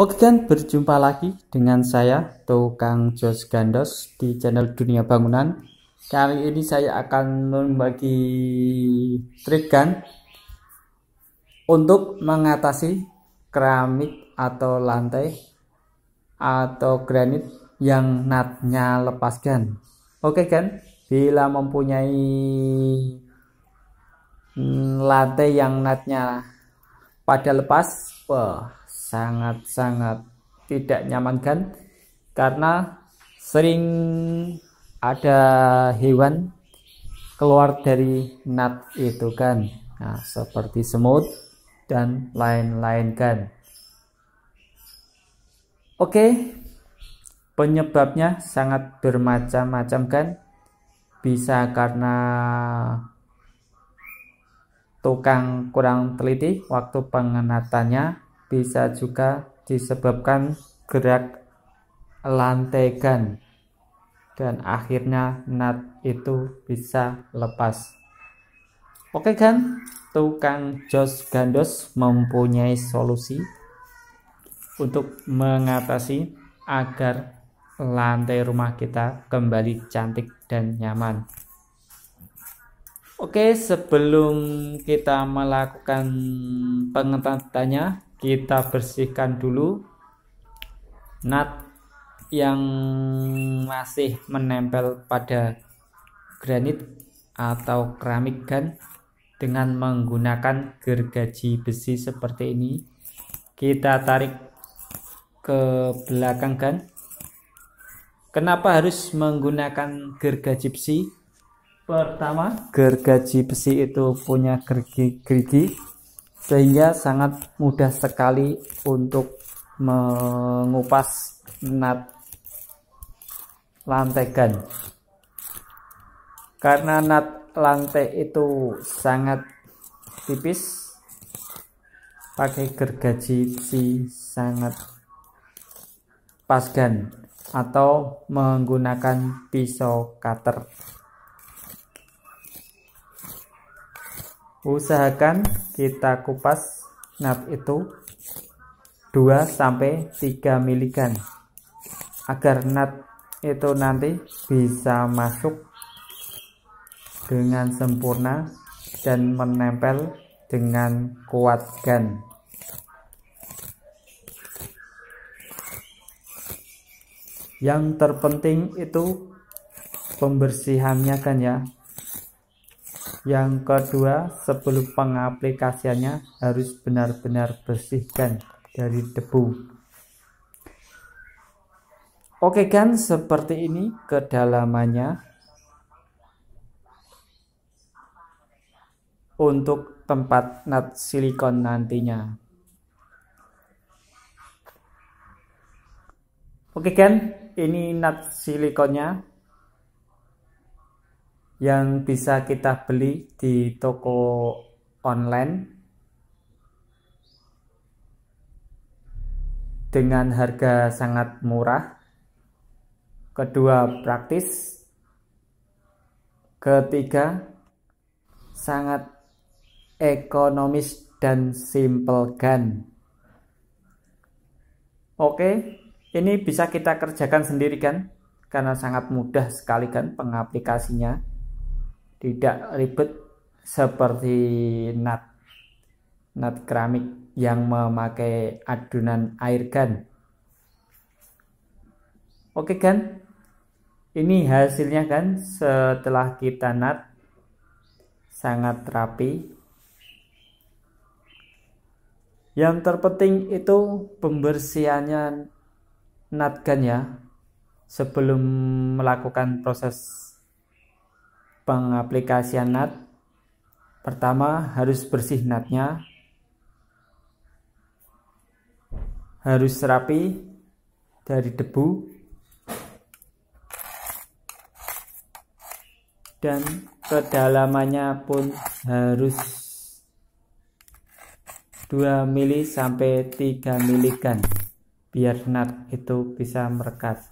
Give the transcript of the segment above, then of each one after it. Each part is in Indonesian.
Oke kan berjumpa lagi dengan saya Tukang Jos Gandos di channel Dunia Bangunan. Kali ini saya akan membagi trik kan untuk mengatasi keramik atau lantai atau granit yang natnya lepas kan Oke kan? Bila mempunyai mm, lantai yang natnya pada lepas, wah sangat-sangat tidak nyaman kan karena sering ada hewan keluar dari nat itu kan nah seperti semut dan lain-lain kan oke penyebabnya sangat bermacam-macam kan bisa karena tukang kurang teliti waktu pengenatannya bisa juga disebabkan gerak lantegan dan akhirnya nat itu bisa lepas. Oke kan? Tukang jos gandos mempunyai solusi untuk mengatasi agar lantai rumah kita kembali cantik dan nyaman. Oke, sebelum kita melakukan pengetatannya kita bersihkan dulu nat yang masih menempel pada granit atau keramik gun dengan menggunakan gergaji besi seperti ini kita tarik ke belakang gun kenapa harus menggunakan gergaji besi pertama gergaji besi itu punya gergi gerigi sehingga sangat mudah sekali untuk mengupas nat lantegan karena nat lantai itu sangat tipis pakai gergaji si sangat pas pasgan atau menggunakan pisau cutter usahakan kita kupas nat itu 2 sampai 3 miligan agar nat itu nanti bisa masuk dengan sempurna dan menempel dengan kuat gan yang terpenting itu pembersihannya kan ya yang kedua, sebelum pengaplikasiannya harus benar-benar bersihkan dari debu. Oke kan, seperti ini kedalamannya. Untuk tempat nat silikon nantinya. Oke kan, ini nat silikonnya yang bisa kita beli di toko online dengan harga sangat murah. Kedua, praktis. Ketiga, sangat ekonomis dan simple gun. Oke, ini bisa kita kerjakan sendiri kan? Karena sangat mudah sekali kan pengaplikasinya tidak ribet seperti nat nat keramik yang memakai adonan air gun oke kan ini hasilnya kan setelah kita nat sangat rapi yang terpenting itu pembersihannya nat gan ya sebelum melakukan proses pengaplikasian NAT pertama harus bersih NATnya harus rapi dari debu dan kedalamannya pun harus 2 mili sampai 3 milikan biar nat itu bisa merekat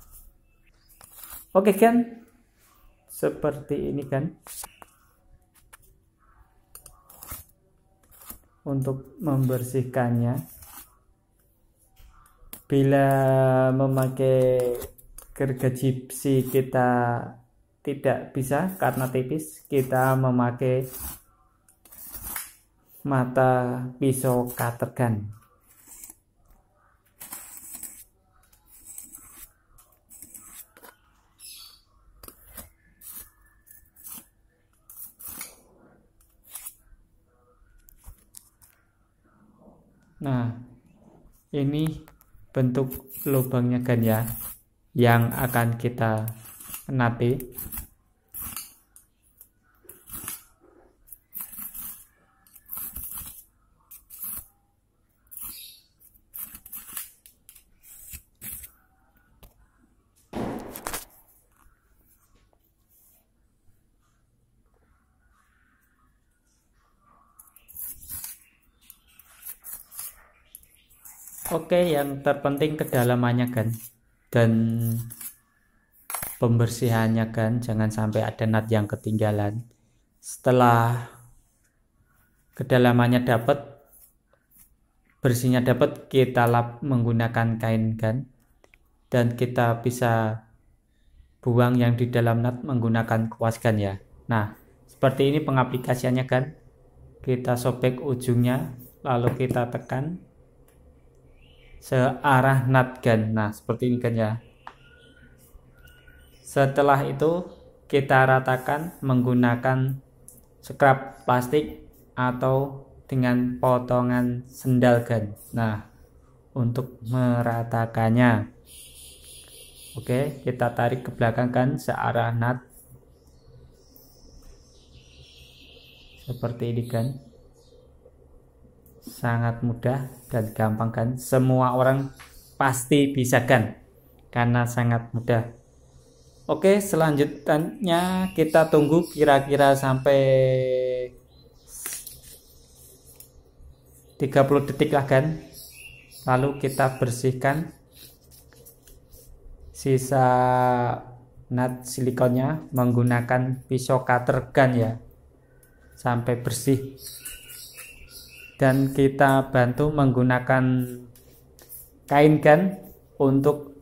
oke okay, kan seperti ini kan untuk membersihkannya bila memakai gergaji gipsi kita tidak bisa karena tipis kita memakai mata pisau cutter gun Nah, ini bentuk lubangnya kan ya yang akan kita napi oke okay, yang terpenting kedalamannya kan dan pembersihannya kan jangan sampai ada nat yang ketinggalan setelah kedalamannya dapat bersihnya dapat kita lap menggunakan kain kan dan kita bisa buang yang di dalam nat menggunakan kuas kan ya nah seperti ini pengaplikasiannya kan kita sobek ujungnya lalu kita tekan searah natgan. Nah, seperti ini kan ya. Setelah itu kita ratakan menggunakan scrub plastik atau dengan potongan sendal gan Nah, untuk meratakannya. Oke, kita tarik ke belakang kan searah nat. Seperti ini kan sangat mudah dan gampang kan semua orang pasti bisa kan karena sangat mudah Oke selanjutnya kita tunggu kira-kira sampai 30 detik lah kan lalu kita bersihkan sisa nat silikonnya menggunakan pisau cutter gun ya sampai bersih dan kita bantu menggunakan kain gun untuk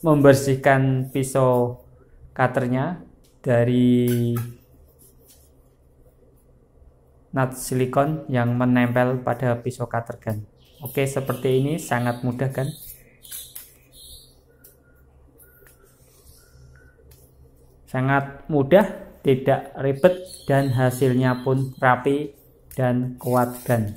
membersihkan pisau cutternya dari nut silikon yang menempel pada pisau cutter gun oke seperti ini sangat mudah kan sangat mudah tidak ribet dan hasilnya pun rapi dan kuat kan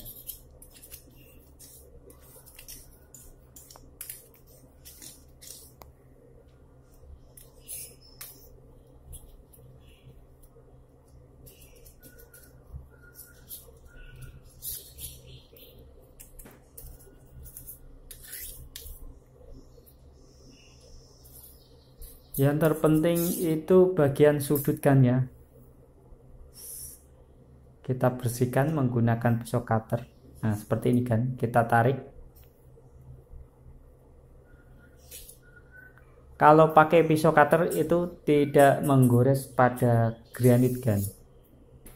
yang terpenting itu bagian sudutkannya kita bersihkan menggunakan pisau cutter nah seperti ini kan kita tarik kalau pakai pisau cutter itu tidak menggores pada granit kan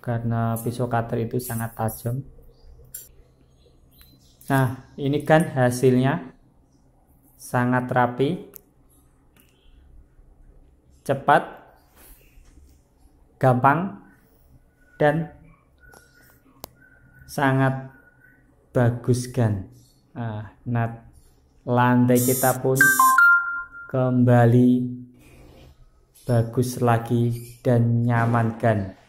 karena pisau cutter itu sangat tajam nah ini kan hasilnya sangat rapi cepat, gampang, dan sangat bagus kan. Nah, lantai kita pun kembali bagus lagi dan nyaman kan.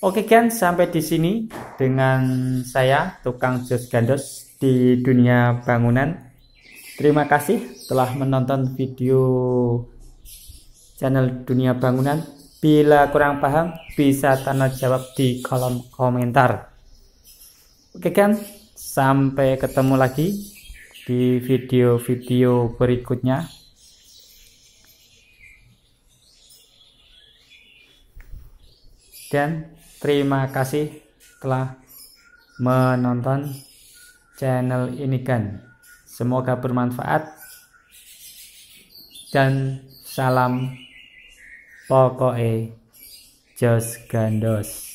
Oke kan sampai di sini dengan saya tukang jus gandos di dunia bangunan. Terima kasih telah menonton video channel dunia bangunan. Bila kurang paham bisa tanya jawab di kolom komentar. Oke kan sampai ketemu lagi di video-video berikutnya. Dan Terima kasih telah menonton channel ini kan. Semoga bermanfaat dan salam pokoknya Jos Gandos.